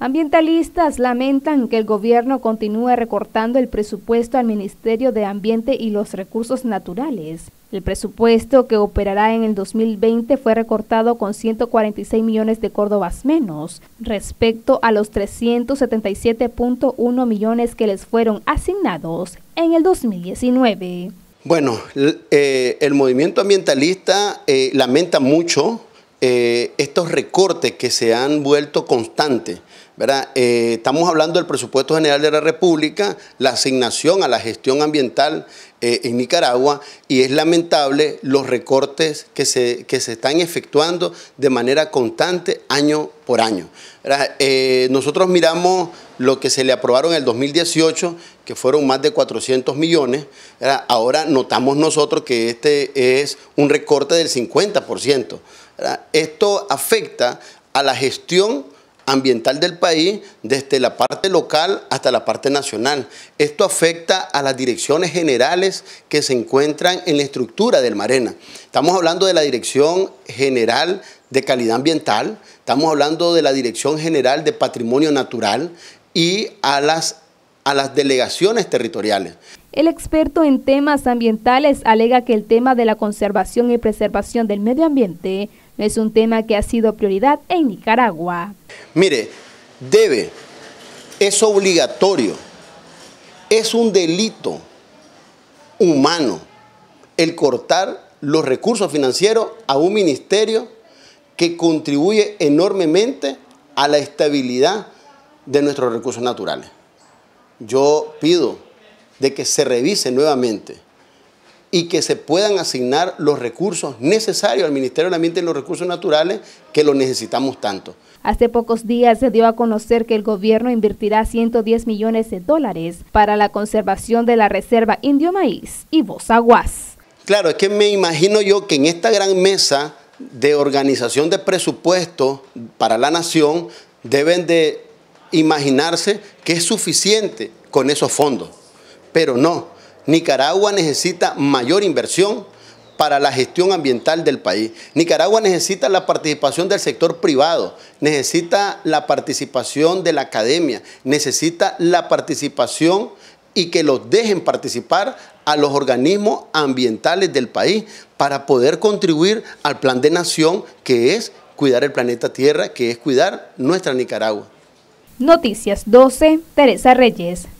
Ambientalistas lamentan que el gobierno continúe recortando el presupuesto al Ministerio de Ambiente y los Recursos Naturales. El presupuesto que operará en el 2020 fue recortado con 146 millones de córdobas menos respecto a los 377.1 millones que les fueron asignados en el 2019. Bueno, eh, el movimiento ambientalista eh, lamenta mucho eh, estos recortes que se han vuelto constantes eh, estamos hablando del presupuesto general de la República, la asignación a la gestión ambiental eh, en Nicaragua y es lamentable los recortes que se, se están efectuando de manera constante año por año. Eh, nosotros miramos lo que se le aprobaron en el 2018, que fueron más de 400 millones. Ahora notamos nosotros que este es un recorte del 50%. Esto afecta a la gestión ambiental del país, desde la parte local hasta la parte nacional. Esto afecta a las direcciones generales que se encuentran en la estructura del Marena. Estamos hablando de la Dirección General de Calidad Ambiental, estamos hablando de la Dirección General de Patrimonio Natural y a las, a las delegaciones territoriales. El experto en temas ambientales alega que el tema de la conservación y preservación del medio ambiente es un tema que ha sido prioridad en Nicaragua. Mire, debe, es obligatorio, es un delito humano el cortar los recursos financieros a un ministerio que contribuye enormemente a la estabilidad de nuestros recursos naturales. Yo pido de que se revise nuevamente y que se puedan asignar los recursos necesarios al Ministerio del Ambiente y los Recursos Naturales que lo necesitamos tanto. Hace pocos días se dio a conocer que el gobierno invertirá 110 millones de dólares para la conservación de la reserva Indio Maíz y Bozaguas. Claro, es que me imagino yo que en esta gran mesa de organización de presupuesto para la nación deben de imaginarse que es suficiente con esos fondos, pero no Nicaragua necesita mayor inversión para la gestión ambiental del país. Nicaragua necesita la participación del sector privado, necesita la participación de la academia, necesita la participación y que los dejen participar a los organismos ambientales del país para poder contribuir al plan de nación que es cuidar el planeta Tierra, que es cuidar nuestra Nicaragua. Noticias 12, Teresa Reyes.